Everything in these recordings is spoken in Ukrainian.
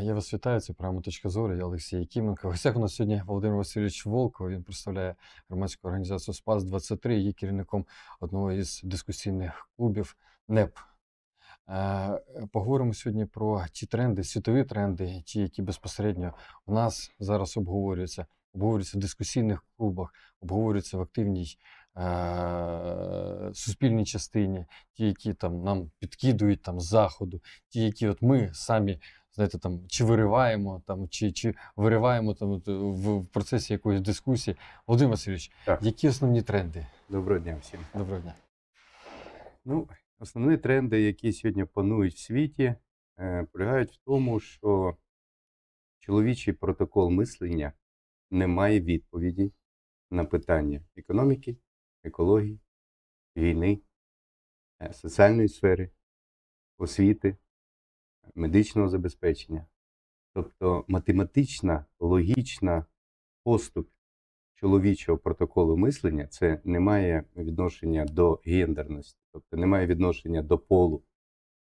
Я вас вітаю, це програма точка зору. Я Олексій Якименко. Ось у нас сьогодні Володимир Васильович Волков. Він представляє громадську організацію Спас 23 Є керівником одного із дискусійних клубів НЕП. Е, поговоримо сьогодні про ті тренди, світові тренди, ті, які безпосередньо у нас зараз обговорюються, обговорюються в дискусійних клубах, обговорюються в активній е, суспільній частині, ті, які там нам підкидують там з заходу, ті, які от ми самі знаєте, там чи вириваємо, там чи чи вириваємо там в, в процесі якоїсь дискусії. Володимир Васильович, так. які основні тренди? Доброго дня всім. Доброго дня. Ну, Основні тренди, які сьогодні панують в світі, е, полягають в тому, що чоловічий протокол мислення не має відповіді на питання економіки, екології, війни, е, соціальної сфери, освіти медичного забезпечення. Тобто математична, логічна поступ чоловічого протоколу мислення це не має відношення до гендерності, тобто не має відношення до полу,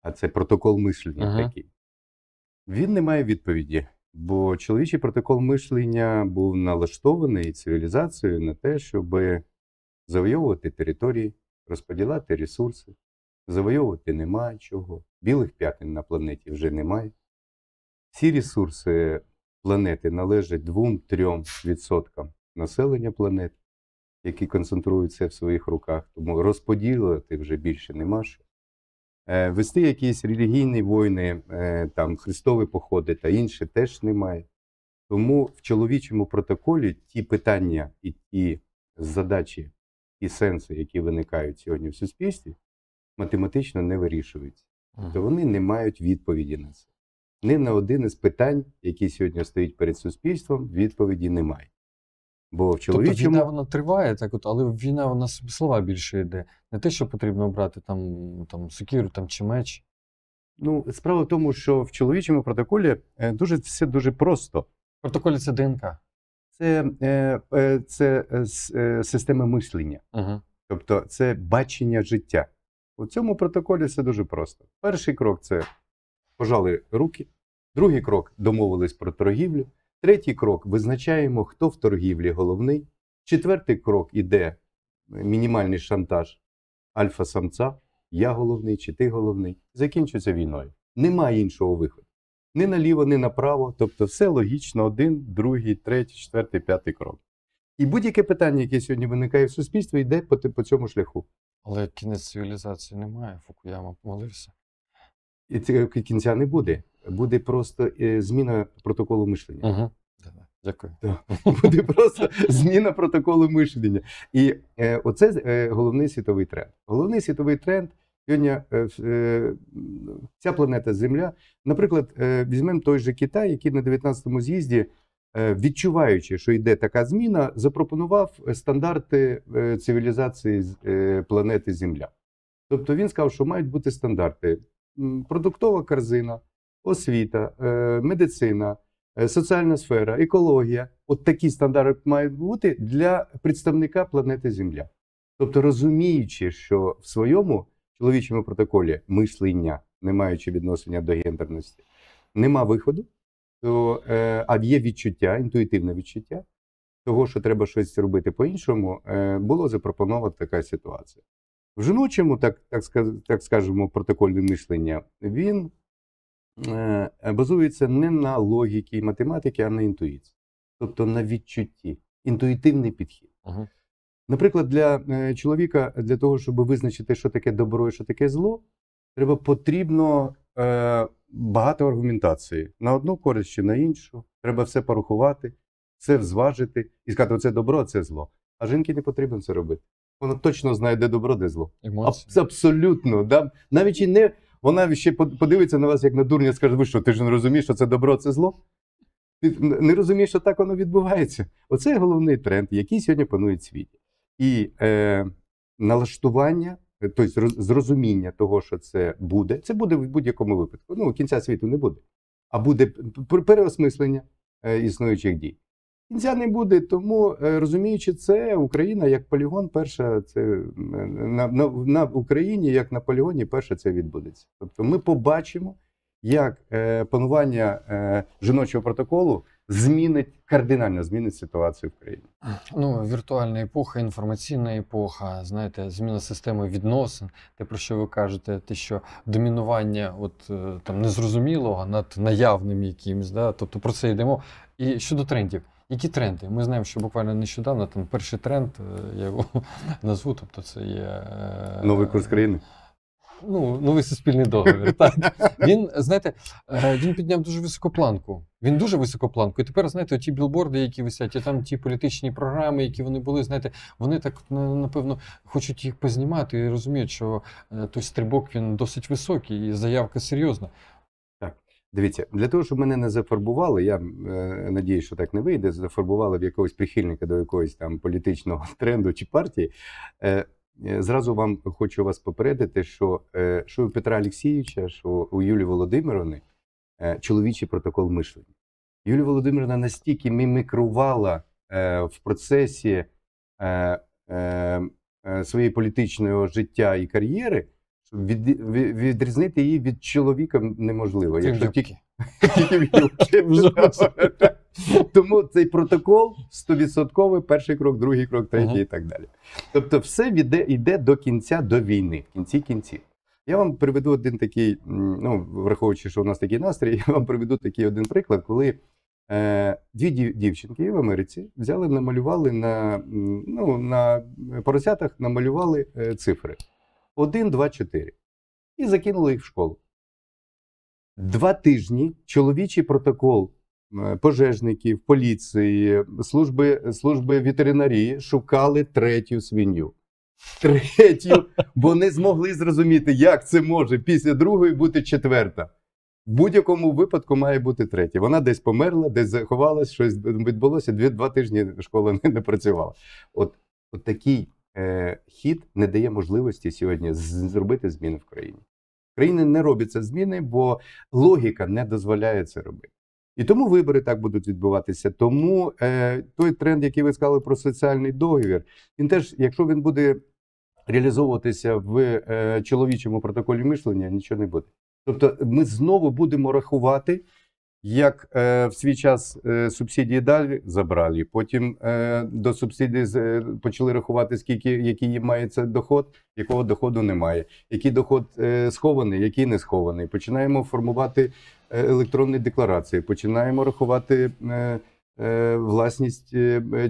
а це протокол мислення ага. такий. Він не має відповіді, бо чоловічий протокол мислення був налаштований цивілізацією на те, щоб завойовувати території, розподіляти ресурси, завойовувати нема чого білих п'ятен на планеті вже немає. Всі ресурси планети належать 2-3% населення планети, які концентруються в своїх руках, тому розподілити вже більше нема що. Е, вести якісь релігійні війни, е, там христові походи та інше теж немає. Тому в чоловічому протоколі ті питання і ті задачі, і сенси, які виникають сьогодні в суспільстві, математично не вирішуються то вони не мають відповіді на це. Ні на один із питань, які сьогодні стоїть перед суспільством, відповіді немає. Бо в чоловічому... Тобто війна вона триває, так от, але війна у нас слова більше йде. Не те, що потрібно брати там там сокиру там, чи меч. Ну, справа в тому, що в чоловічому протоколі е, дуже все дуже просто. В протоколі це ДНК. Це е, е, це, це система мислення. Угу. Тобто це бачення життя. У цьому протоколі все дуже просто. Перший крок це пожали руки, другий крок домовились про торгівлю, третій крок визначаємо, хто в торгівлі головний. Четвертий крок іде мінімальний шантаж альфа-самця, я головний чи ти головний. Закінчується війною. Немає іншого виходу. Ні наліво, ні направо. Тобто все логічно, один, другий, третій, четвертий, п'ятий крок. І будь-яке питання, яке сьогодні виникає в суспільстві, йде по, по цьому шляху. Але кінець цивілізації немає. Фукуяма помолився. І це кінця не буде. Буде просто е, зміна протоколу мишлення. Ага. Дякую. Буде просто зміна протоколу мишлення. І е, оце е, головний світовий тренд. Головний світовий тренд сьогодні е, е ця планета Земля. Наприклад, е, візьмемо той же Китай, який на 19-му з'їзді Е, відчуваючи, що йде така зміна, запропонував е, стандарти е, цивілізації планети Земля. Тобто він сказав, що мають бути стандарти: продуктова корзина, освіта, медицина, соціальна сфера, екологія. От такі стандарти мають бути для представника планети Земля. Тобто, розуміючи, що в своєму чоловічому протоколі мислення, не маючи відношення до гендерності, нема виходу то, е, а є відчуття, інтуїтивне відчуття того, що треба щось робити по-іншому, е, було запропонована така ситуація. В жіночому, так так, так скажемо, протокольне мислення, він е, базується не на логіці і математиці, а на інтуїції, тобто на відчутті, інтуїтивний підхід. Угу. Наприклад, для е, чоловіка, для того, щоб визначити, що таке добро і що таке зло, треба потрібно е, багато аргументації на одну користь чи на іншу. Треба все порахувати, все зважити і сказати, це добро, це зло. А жінки не потрібно це робити. Вона точно знає, де добро, де зло. Аб- абсолютно. Да? Навіть і не вона ще подивиться на вас, як на дурня, скаже, ви що, ти ж не розумієш, що це добро, це зло. Ти не розумієш, що так воно відбувається. Оце головний тренд, який сьогодні панує світ. І е, налаштування тобто е, з розуміння того, що це буде, це буде в будь-якому випадку. Ну, кінця світу не буде, а буде переосмислення е, існуючих дій. Кінця не буде, тому е, розуміючи, це Україна як полігон, перша це на на, на Україні, як на полігоні, перше це відбудеться. Тобто, ми побачимо, як е, панування е, жіночого протоколу змінить кардинально змінить ситуацію в країні. Ну віртуальна епоха, інформаційна епоха, знаєте, зміна системи відносин. Те про що ви кажете, те, що домінування, от е, там незрозумілого над наявним якимось, да, тобто про це йдемо. І щодо трендів. Які тренди? Ми знаємо, що буквально нещодавно там перший тренд е, я його назву, тобто це є е, новий курс країни ну, новий суспільний договір. Так. Він, знаєте, е, він підняв дуже високу планку. Він дуже високу планку. І тепер, знаєте, ті білборди, які висять, і там ті політичні програми, які вони були, знаєте, вони так напевно хочуть їх познімати і розуміють, що е, той стрибок він досить високий, і заявка серйозна. Дивіться, для того, щоб мене не зафарбували, я е, надію, що так не вийде. Зафарбували в якогось прихильника до якогось там політичного тренду чи партії. Е, Е, зразу вам хочу вас попередити, що е, що у Петра Олексійовича, що у Юлії Володимировни е, чоловічий протокол мишлення. Юлія Володимировна настільки мімікрувала в процесі своєї політичного життя і кар'єри, що відрізнити її від чоловіка неможливо. Якщо тільки тільки тому цей протокол 100%, перший крок, другий крок, третій угу. і так далі. Тобто, все йде, йде до кінця до війни, в кінці кінців. Я вам приведу один такий, ну враховуючи, що у нас такий настрій, я вам приведу такий один приклад, коли е, дві дівчинки в Америці взяли, намалювали на ну, на поросятах, намалювали е, цифри 1, 2, 4. І закинули їх в школу. Два тижні чоловічий протокол Е, пожежників, поліції, служби служби ветеринарії шукали третю свиню. Третю, бо не змогли зрозуміти, як це може після другої бути четверта. В будь-якому випадку має бути третя. Вона десь померла, десь заховалась, щось відбулося. Дві-два тижні школа не, не працювала. От, от такий е, хід не дає можливості сьогодні зробити зміни в країні. В не робиться зміни, бо логіка не дозволяє це робити. І тому вибори так будуть відбуватися. Тому е, той тренд, який ви сказали про соціальний договір, він теж, якщо він буде реалізовуватися в е, чоловічому протоколі мишлення, нічого не буде. Тобто, ми знову будемо рахувати. Як е, в свій час е, субсидії далі забрали, потім е, до субсидії з, е, почали рахувати, скільки який їм мається доход, якого доходу немає, який доход е, схований, який не схований. Починаємо формувати е, електронні декларації, починаємо рахувати власність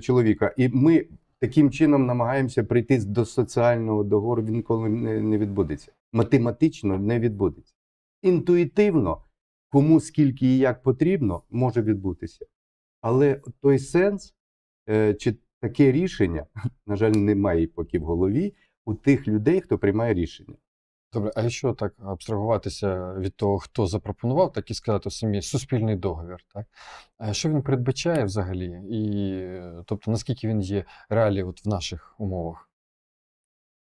чоловіка. І ми таким чином намагаємося прийти до соціального договору. Він ніколи не, не відбудеться. Математично не відбудеться. Інтуїтивно кому скільки і як потрібно, може відбутися. Але той сенс е, чи таке рішення, на жаль, немає поки в голові у тих людей, хто приймає рішення. Добре, а якщо так абстрагуватися від того, хто запропонував, так і сказати самі суспільний договір, так що він передбачає взагалі, і тобто наскільки він є реалій от в наших умовах?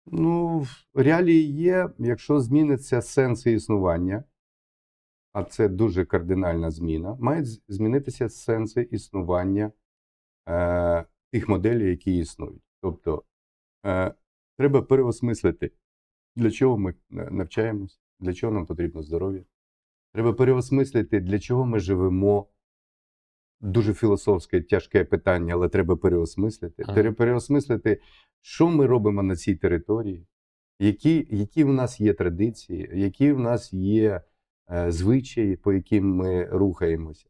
Ну реалії є, якщо зміниться сенс існування а це дуже кардинальна зміна, мають змінитися сенси існування е, тих моделей, які існують. Тобто е, треба переосмислити, для чого ми е, навчаємось, для чого нам потрібно здоров'я. Треба переосмислити, для чого ми живемо. Дуже філософське, тяжке питання, але треба переосмислити. А. Треба переосмислити, що ми робимо на цій території, які які в нас є традиції, які в нас є Е, звичаї, по яким ми рухаємося.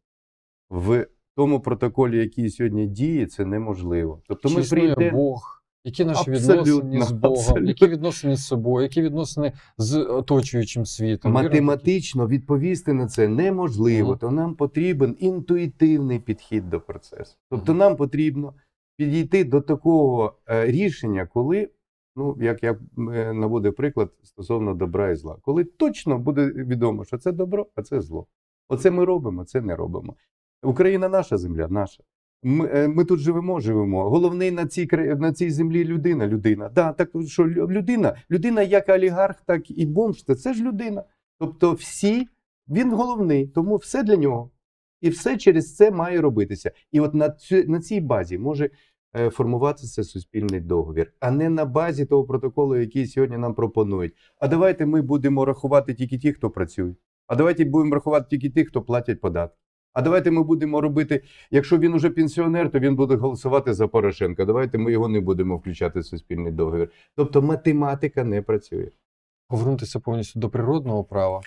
В тому протоколі, який сьогодні діє, це неможливо. Тобто ми прийде... Бог, які наші абсолютно, відносини з Богом, абсолютно. які відносини з собою, які відносини з оточуючим світом. Математично відповісти на це неможливо, mm. то нам потрібен інтуїтивний підхід до процесу. Тобто mm. нам потрібно підійти до такого е, рішення, коли Ну, як я е, наводив приклад стосовно добра і зла, коли точно буде відомо, що це добро, а це зло. Оце ми робимо, це не робимо. Україна наша земля, наша. Ми е, ми тут живемо, живемо. Головний на цій на цій землі людина. Людина. Да, так що людина, людина, як олігарх, так і бомж, це ж людина. Тобто, всі, він головний, тому все для нього. І все через це має робитися. І от на, цю, на цій базі може. Е, формуватися суспільний договір, а не на базі того протоколу, який сьогодні нам пропонують. А давайте ми будемо рахувати тільки ті, хто працює. А давайте будемо рахувати тільки тих, хто платять податки. А давайте ми будемо робити. Якщо він уже пенсіонер, то він буде голосувати за Порошенка. Давайте ми його не будемо включати в суспільний договір. Тобто математика не працює. Повернутися повністю до природного права.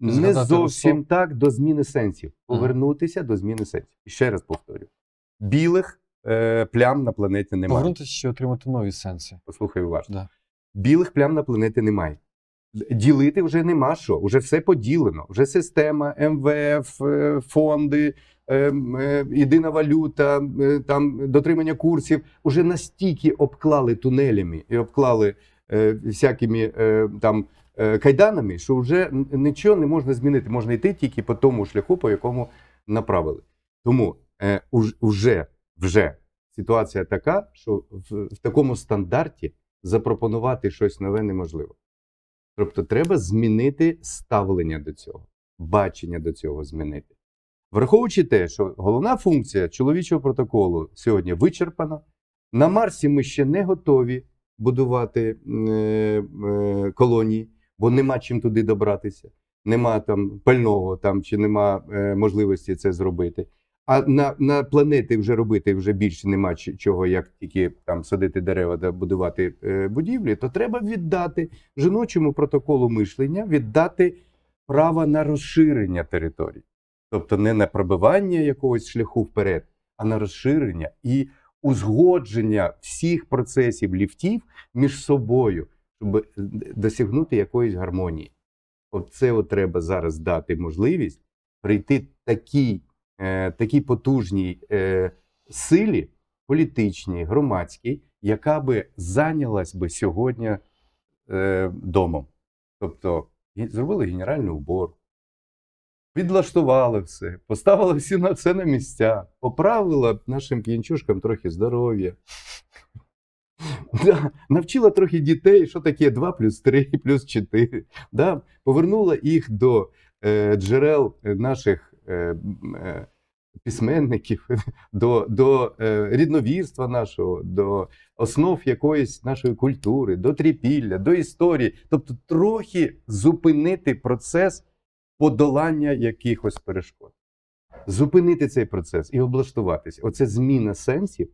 Не зовсім русло. так до зміни сенсів. Повернутися mm. до зміни сенсів. І ще раз повторю: білих Е, плям на планеті немає. Повернутися ще отримати нові сенси. Послухай уважно. Да. Білих плям на планеті немає. Ділити вже нема що, вже все поділено. Вже система, МВФ, ем е, фонди, ем, е, єдина валюта, там дотримання курсів. вже настільки обклали тунелями і обклали всякими там кайданами, що вже нічого не можна змінити. Можна йти тільки по тому шляху, по якому направили. Тому вже вже ситуація така, що в, в такому стандарті запропонувати щось нове неможливо. Тобто, треба змінити ставлення до цього, бачення до цього змінити. Враховуючи те, що головна функція чоловічого протоколу сьогодні вичерпана, на Марсі ми ще не готові будувати е, е, колонії, бо нема чим туди добратися, нема там пального там чи нема е, можливості це зробити. А на на планети вже робити вже більше нема чого, як тільки там садити дерева та будувати е, будівлі, то треба віддати жіночому протоколу мишлення, віддати право на розширення території, тобто не на пробивання якогось шляху вперед, а на розширення і узгодження всіх процесів ліфтів між собою, щоб досягнути якоїсь гармонії. Оце от треба зараз дати можливість прийти такій. Е, такій потужній е, силі, політичній, громадській, яка би зайнялась би сьогодні е, домом. Тобто зробили генеральний убор, відлаштували все, поставили всі на це на місця, поправила нашим кінчушкам трохи здоров'я. Навчила трохи дітей, що таке 2 плюс 3, плюс 4. Повернула їх до е, джерел наших Е, е, письменників, до до е, рідновірства нашого, до основ якоїсь нашої культури, до трипілля, до історії, тобто трохи зупинити процес подолання якихось перешкод. Зупинити цей процес і облаштуватися. Оце зміна сенсів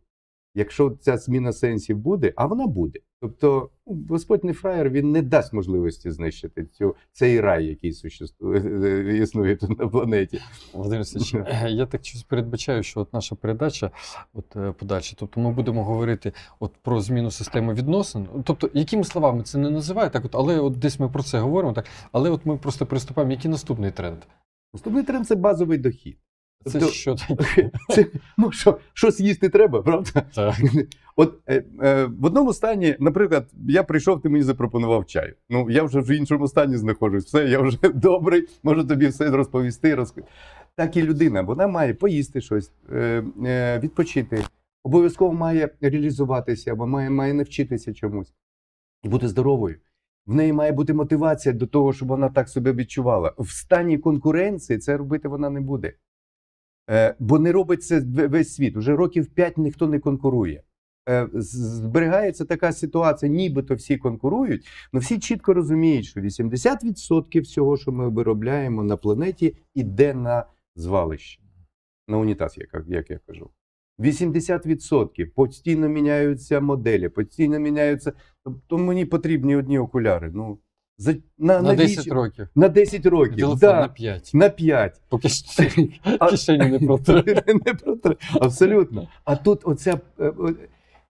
Якщо ця зміна сенсів буде, а вона буде. Тобто ну, Господь не фраєр, він не дасть можливості знищити цю цей рай, який существує, е, е, існує тут на планеті. Володимир Сич, е, я так щось передбачаю, що от наша передача, от подальше, тобто ми будемо говорити от про зміну системи відносин. Тобто, якими словами це не називає, так от, але от десь ми про це говоримо. Так, але от ми просто приступаємо. Який наступний тренд? Наступний тренд це базовий дохід. Це До... що таке? Це, Ну, що щось їсти треба, правда? Так. От е, е, в одному стані, наприклад, я прийшов, ти мені запропонував чаю. Ну я вже в іншому стані знаходжусь. Все, я вже добрий, можу тобі все розповісти. Розк... Так і людина, вона має поїсти щось, е, е, відпочити, обов'язково має реалізуватися або має, має навчитися чомусь і бути здоровою. В неї має бути мотивація до того, щоб вона так себе відчувала. В стані конкуренції це робити вона не буде. Е, бо не робить це весь світ. Уже років п'ять ніхто не конкурує. Е, зберігається така ситуація, нібито всі конкурують, але всі чітко розуміють, що 80% всього, що ми виробляємо на планеті, іде на звалище, на унітаз, як я кажу. 80% постійно міняються моделі, постійно міняються. Тобто мені потрібні одні окуляри. Ну за на, на, на 10 років. На 10 років. Телефон да, на 5. На 5. Поки кишені не протри. не протри. Абсолютно. А тут оця е, е,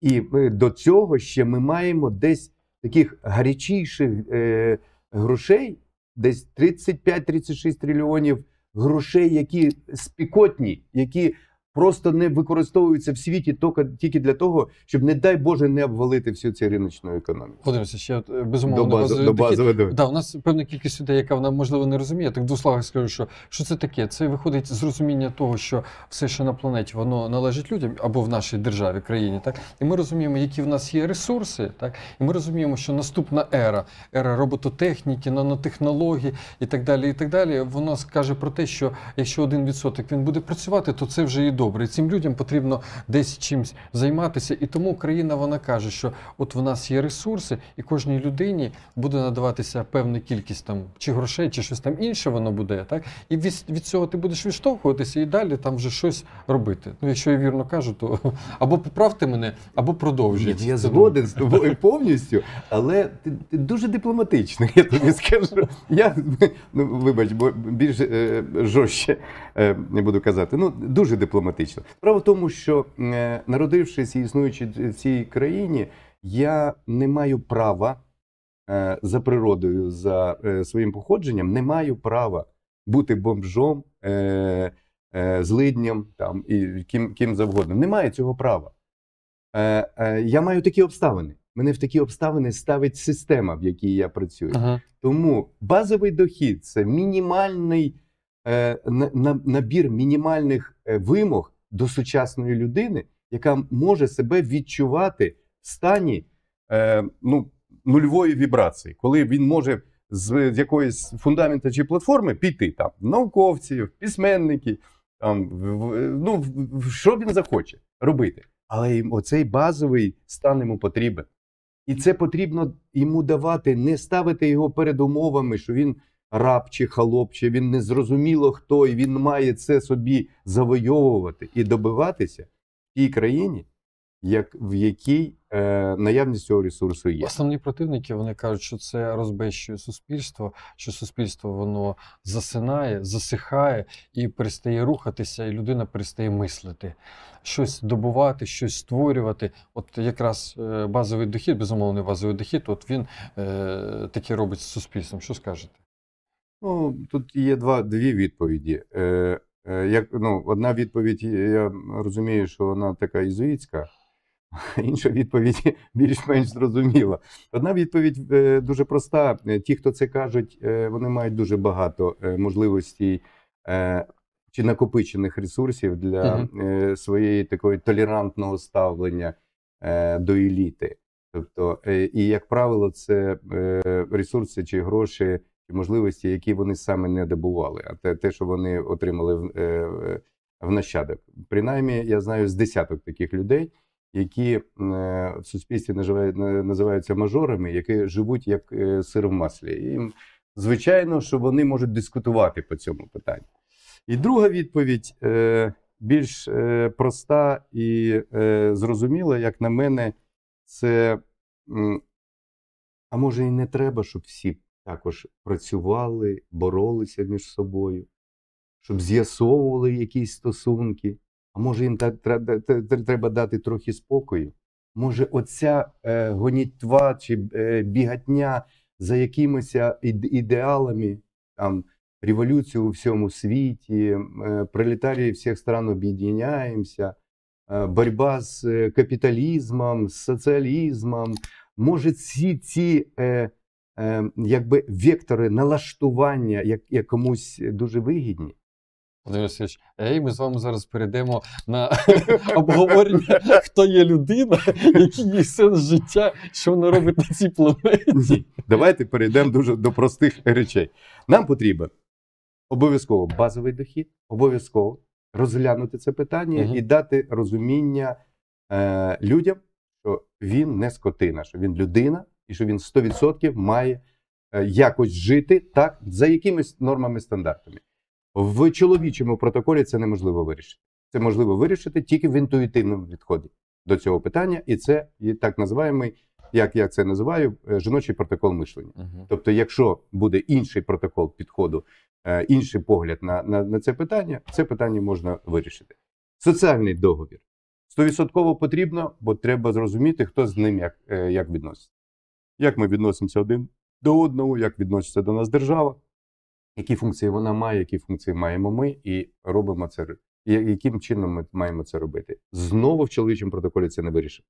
і е, до цього ще ми маємо десь таких гарячіших е, грошей, десь 35-36 трильйонів грошей, які спікотні, які просто не використовуються в світі тільки для того, щоб, не дай Боже, не обвалити всю цю риночну економіку. Подивимося, ще от, е, безумовно до, базу, до базової до да, у нас певна кількість людей, яка вона можливо не розуміє. так в двох скажу, що що це таке? Це виходить з розуміння того, що все, що на планеті, воно належить людям або в нашій державі, країні. Так і ми розуміємо, які в нас є ресурси, так і ми розуміємо, що наступна ера, ера робототехніки, нанотехнологій і так далі. І так далі, воно скаже про те, що якщо один відсоток він буде працювати, то це вже і добре. Цим людям потрібно десь чимось займатися. І тому країна вона каже, що от в нас є ресурси, і кожній людині буде надаватися певна кількість там чи грошей, чи щось там інше воно буде. Так і від, від цього ти будеш відштовхуватися і далі там вже щось робити. Ну, якщо я вірно кажу, то або поправте мене, або продовжуйте. Я згоден з тобою повністю, але ти, ти дуже дипломатичний. Я тобі скажу. Я ну вибач, бо більш е, жорстче. Е, не буду казати. Ну дуже дипломатично. Справа в тому, що е, народившись і існуючи в цій країні, я не маю права е, за природою, за своїм походженням, не маю права бути бомжом, злидням там і ким ким завгодно. Немає цього права. Я маю такі обставини. Мене в такі обставини ставить система, в якій я працюю. Ага. Тому базовий дохід це мінімальний Е, набір мінімальних е, вимог до сучасної людини, яка може себе відчувати в стані е, ну, нульової вібрації, коли він може з якоїсь фундамента чи платформи піти там науковців, письменників, там ну що він захоче робити. Але оцей базовий стан йому потрібен. І це потрібно йому давати, не ставити його перед умовами, що він раб чи халоп, чи він незрозуміло хто, і він має це собі завойовувати і добиватися в тій країні, як, в якій е, наявність цього ресурсу є. Основні противники вони кажуть, що це розбещує суспільство, що суспільство воно засинає, засихає і перестає рухатися, і людина перестає мислити, щось добувати, щось створювати. От якраз е, базовий дохід, безумовний базовий дохід, от він е, таке робить з суспільством. Що скажете? Ну, Тут є два, дві відповіді. Е, е, як, ну, Одна відповідь, я розумію, що вона така ізуїцька, а інша відповідь більш-менш зрозуміла. Одна відповідь е, дуже проста. Е, ті, хто це кажуть, е, вони мають дуже багато е, можливостей е, чи накопичених ресурсів для е, своєї такої толерантного ставлення е, до еліти. Тобто, е, і як правило, це е, ресурси чи гроші можливості, які вони саме не добували, а те, те що вони отримали в, е, в нащадок. Принаймні, я знаю з десяток таких людей, які е, в суспільстві називають, називаються мажорами, які живуть як е, сир в маслі. І їм звичайно, що вони можуть дискутувати по цьому питанню. І друга відповідь е, більш е, проста і е, зрозуміла, як на мене, це. А може, і не треба, щоб всі також працювали, боролися між собою, щоб з'ясовували якісь стосунки. А може їм треба, дати трохи спокою? Може, оця е, гонітва чи е, бігатня за якимись ідеалами там, революцію у всьому світі, е, пролетарії всіх стран об'єднаємося, е, боротьба з е, капіталізмом, з соціалізмом. Може, ці ці е, Ем, якби вектори налаштування якомусь е, дуже вигідні. Володимир Васильович, а е, і ми з вами зараз перейдемо на обговорення, хто є людина, який є сенс життя, що вона робить на цій планеті. Давайте перейдемо дуже до простих речей. Нам потрібен обов'язково базовий дохід, обов'язково розглянути це питання угу. і дати розуміння е, людям, що він не скотина, що він людина, і що він 100% має е, якось жити так за якимись нормами стандартами. В чоловічому протоколі це неможливо вирішити. Це можливо вирішити тільки в інтуїтивному відході до цього питання, і це і так називаємо, як я це називаю, е, жіночий протокол мишлення. Угу. Тобто, якщо буде інший протокол підходу, е, інший погляд на, на, на це питання, це питання можна вирішити. Соціальний договір. Стовідсотково потрібно, бо треба зрозуміти, хто з ним як як відноситься як ми відносимося один до одного, як відноситься до нас держава, які функції вона має, які функції маємо ми, і робимо це і яким чином ми маємо це робити. Знову в чоловічому протоколі це не вирішить.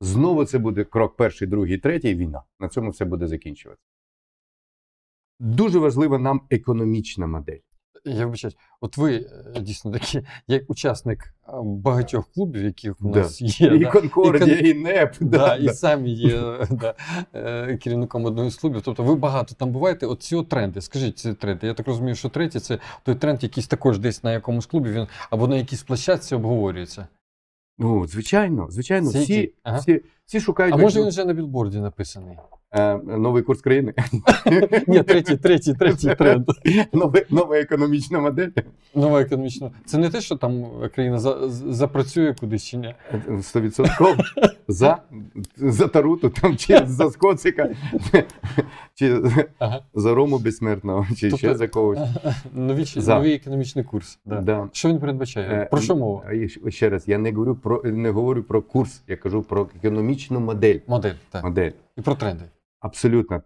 Знову це буде крок перший, другий, третій війна. На цьому все буде закінчуватися. Дуже важлива нам економічна модель я вибачаюсь, от ви е, дійсно такі, як учасник багатьох клубів, яких у нас є. І да? Конкордія, і, кон... і НЕП. Да, да, І самі є да, е, керівником одного з клубів. Тобто ви багато там буваєте. От ці от тренди, скажіть ці тренди. Я так розумію, що третій це той тренд, якийсь також десь на якомусь клубі він або на якійсь площадці обговорюється. Ну, звичайно, звичайно, всі, ага. всі. Всі шукають. А може він вже на білборді написаний? Е, Новий курс країни. Ні, третій, третій, третій тренд. Нова економічна модель. Нова економічна. Це не те, що там країна запрацює кудись чи ні? Стовідсотково. За за Таруту там, чи за Скоцика, чи за Рому безсмертного, чи тобто ще за когось. Новий економічний курс. Що він передбачає? Е, про що мова? Ще раз, я не говорю про не говорю про курс, я кажу про економічну економічну модель. Модель, так. Модель. І про тренди. Абсолютно,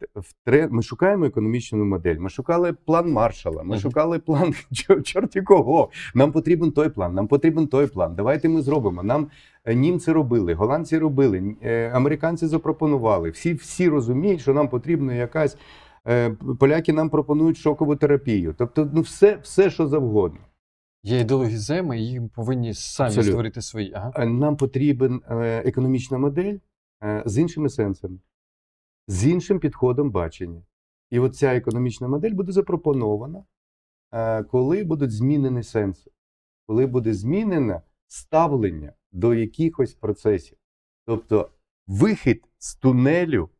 ми шукаємо економічну модель. Ми шукали план маршала. Ми шукали план чорті кого. Нам потрібен той план. Нам потрібен той план. Давайте ми зробимо. Нам е, німці робили, голландці робили, е, американці запропонували. Всі всі розуміють, що нам потрібна якась е, поляки. Нам пропонують шокову терапію. Тобто, ну все, все, що завгодно. Є ідеологіземи, і їм повинні самі Абсолютно. створити свої. Ага. Е, нам потрібен е, економічна модель е, з іншими сенсами, з іншим підходом бачення. І от ця економічна модель буде запропонована, коли будуть змінені сенси, коли буде змінено ставлення до якихось процесів. Тобто вихід з тунелю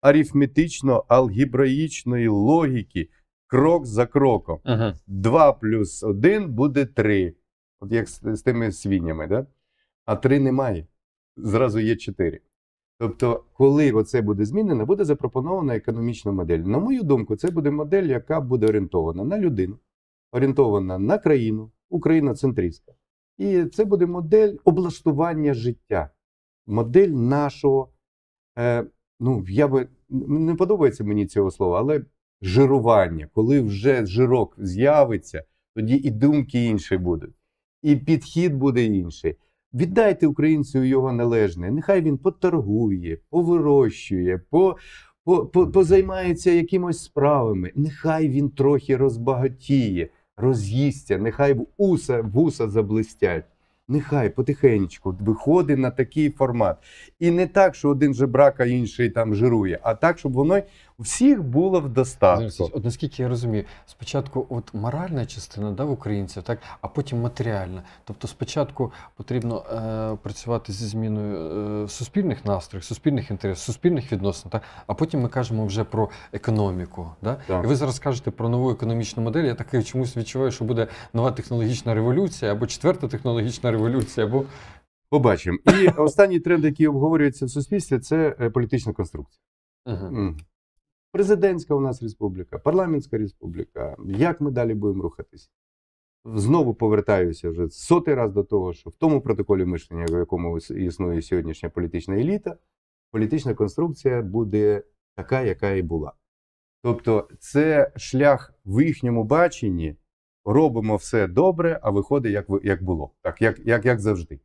арифметично алгебраїчної логіки крок за кроком. Ага. 2 плюс один буде три. От як з, з тими свіннями, да? а три немає. Зразу є 4. Тобто, коли оце буде змінено, буде запропонована економічна модель. На мою думку, це буде модель, яка буде орієнтована на людину, орієнтована на країну, україноцентристська. І це буде модель облаштування життя, модель нашого. Е, ну я би не подобається мені цього слова, але жирування. Коли вже жирок з'явиться, тоді і думки інші будуть, і підхід буде інший. Віддайте українцю його належне. Нехай він поторгує, повирощує, по, по, по, позаймається якимось справами. Нехай він трохи розбагатіє, роз'їсться, нехай вуса, вуса заблистять. Нехай потихеньку виходить на такий формат. І не так, що один жебрак, а інший там жирує, а так, щоб воно всіх було в достатку. От наскільки я розумію, спочатку от моральна частина да, в українців, так, а потім матеріальна. Тобто, спочатку потрібно е, працювати зі зміною е, суспільних настроїв, суспільних інтересів, суспільних відносин, так, а потім ми кажемо вже про економіку. Да? Так. І ви зараз кажете про нову економічну модель. Я так чомусь відчуваю, що буде нова технологічна революція, або четверта технологічна революція, або. Побачимо. І останній тренд, який обговорюється в суспільстві, це е, політична конструкція. Uh -huh. Президентська у нас республіка, парламентська республіка. Як ми далі будемо рухатись? Знову повертаюся вже сотий раз до того, що в тому протоколі мишлення, в якому існує сьогоднішня політична еліта, політична конструкція буде така, яка і була. Тобто, це шлях в їхньому баченні робимо все добре, а виходить як як було, так як, як, як завжди.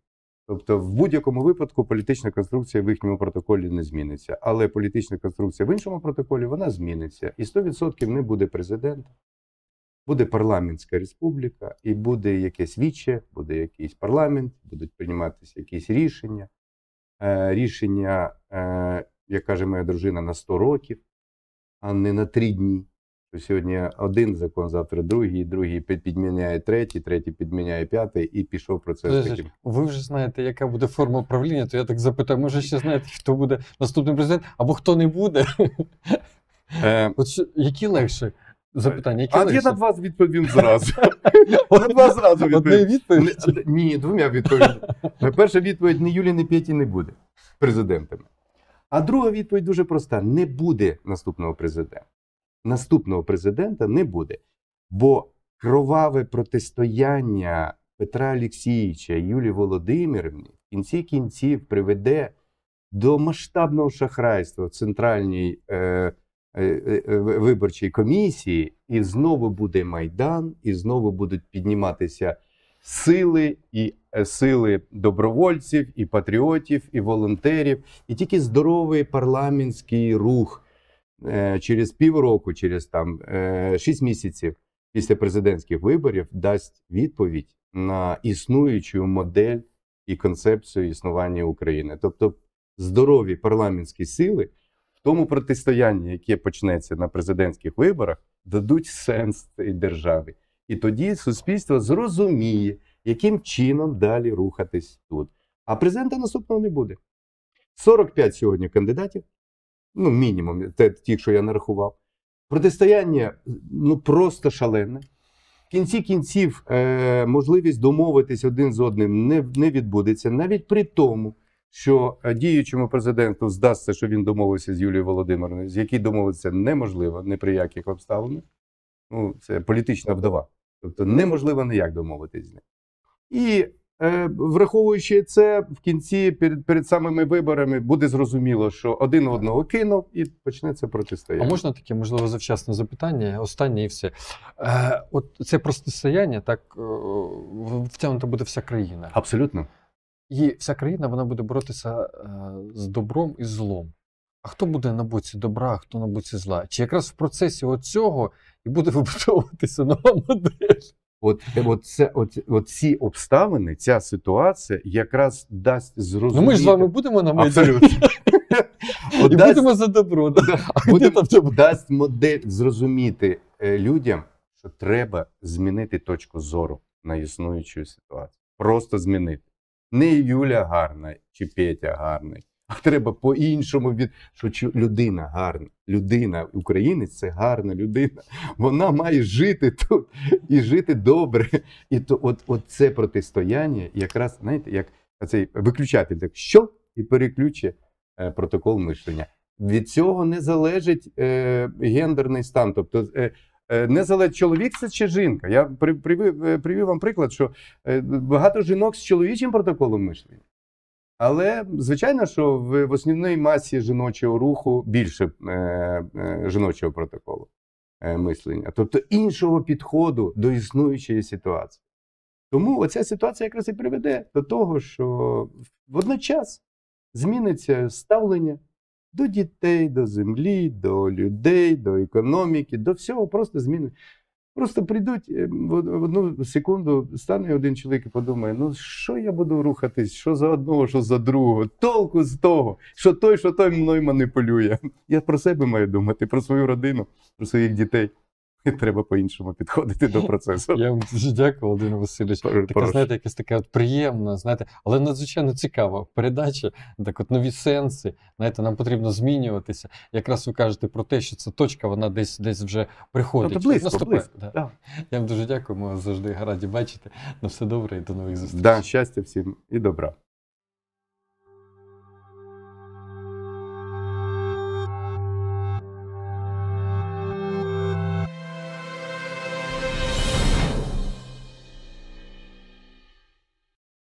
Тобто, в будь-якому випадку політична конструкція в їхньому протоколі не зміниться, але політична конструкція в іншому протоколі вона зміниться, і 100% не буде президента, буде парламентська республіка, і буде якесь віче, буде якийсь парламент, будуть прийматися якісь рішення. Е, рішення, е, як каже моя дружина, на 100 років, а не на 3 дні. Сьогодні один закон, завтра другий, другий підміняє третій, третій підміняє п'ятий і пішов процес. таким. Ви вже знаєте, яка буде форма управління, то я так запитаю, може ще знаєте, хто буде наступним президентом або хто не буде? Е... От що, які легше запитання? Які а легше? я на вас відповім зразу. На два Ні, двома відповідями. Перша відповідь не Юлі, не П'єті не буде президентами. А друга відповідь дуже проста: не буде наступного президента наступного президента не буде. Бо кроваве протистояння Петра Олексійовича і Юлії Володимирівни в кінці кінців приведе до масштабного шахрайства в центральній е, е, е, е виборчій комісії, і знову буде майдан, і знову будуть підніматися. Сили і е, сили добровольців, і патріотів, і волонтерів, і тільки здоровий парламентський рух Е, через півроку, через там е, шість місяців після президентських виборів дасть відповідь на існуючу модель і концепцію існування України, тобто здорові парламентські сили. в Тому протистоянні, яке почнеться на президентських виборах, дадуть сенс цій державі. І тоді суспільство зрозуміє, яким чином далі рухатись тут. А президента наступного не буде. 45 сьогодні кандидатів ну мінімум, те, ті, що я нарахував. Протистояння ну просто шалене. В кінці кінців е, можливість домовитись один з одним не не відбудеться, навіть при тому, що діючому президенту здасться, що він домовився з Юлією Володимирівною, з якій домовитися неможливо ні при яких обставинах. Ну, це політична вдова. Тобто неможливо ніяк домовитись з ним. І Е, враховуючи це, в кінці перед перед самими виборами буде зрозуміло, що один одного кинув і почнеться протистояння. А можна таке можливо завчасне запитання? Останнє і все. Е, От це протистояння, так е, втягнута буде вся країна. Абсолютно, і вся країна вона буде боротися е, з добром і злом. А хто буде на боці добра, а хто на боці зла? Чи якраз в процесі оцього і буде вибудовуватися нова модель? От е, от, це, от, от ці обставини, ця ситуація якраз дасть зрозуміти. Ну ми ж з вами будемо на майдані. І дасть, будемо за добро. Да, а будемо, там дасть модель зрозуміти е, людям, що треба змінити точку зору на існуючу ситуацію. Просто змінити. Не Юля гарна, чи Петя гарний, а треба по-іншому від що людина гарна. Людина, українець це гарна людина. Вона має жити тут і жити добре. І то, от, от це протистояння, якраз знаєте, як цей виключатель, так що і переключує е, протокол мишлення. Від цього не залежить е, гендерний стан. Тобто е, е не залежить чоловік це чи жінка. Я привів, е, привів вам приклад, що багато жінок з чоловічим протоколом мишлення. Але звичайно, що в, в основній масі жіночого руху більше е, е, жіночого протоколу е, мислення, тобто іншого підходу до існуючої ситуації. Тому оця ситуація якраз і приведе до того, що водночас зміниться ставлення до дітей, до землі, до людей, до економіки, до всього просто зміни. Просто прийдуть е, в одну секунду, стане один чоловік і подумає: ну що я буду рухатись, що за одного, що за другого, толку з того, що той, що той мною маніпулює. Я про себе маю думати, про свою родину, про своїх дітей і треба по-іншому підходити до процесу. Я вам дуже дякую, Володимир Васильович. Така, знаєте, якась така от приємна, знаєте, але надзвичайно цікава передача, так от нові сенси. Знаєте, нам потрібно змінюватися. Якраз ви кажете про те, що ця точка, вона десь десь вже приходить. Тобто близько, Наступає. близько. Да. Да. Я вам дуже дякую. Ми вас завжди раді бачити. На все добре і до нових зустрічей. Да, Щастя всім і добра.